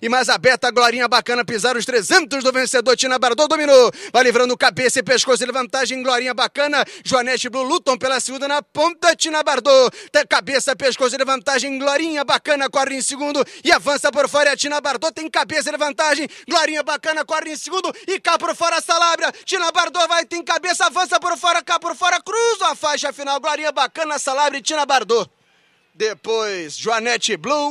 E mais aberta, a Glorinha Bacana pisar os 300 do vencedor. Tina Bardot dominou. Vai livrando cabeça e pescoço de vantagem. Glorinha Bacana. Joanete Blue lutam pela segunda na ponta. Tina Bardot. Cabeça, pescoço de vantagem. Glorinha Bacana corre em segundo e avança por fora. A Tina Bardot tem cabeça de vantagem. Glorinha Bacana corre em segundo e cá por fora Salabria. Tina Bardot vai, tem cabeça, avança por fora, cá por fora, cruza a faixa final. Glorinha Bacana, Salabria e Tina Bardot. Depois, Joanete Blue.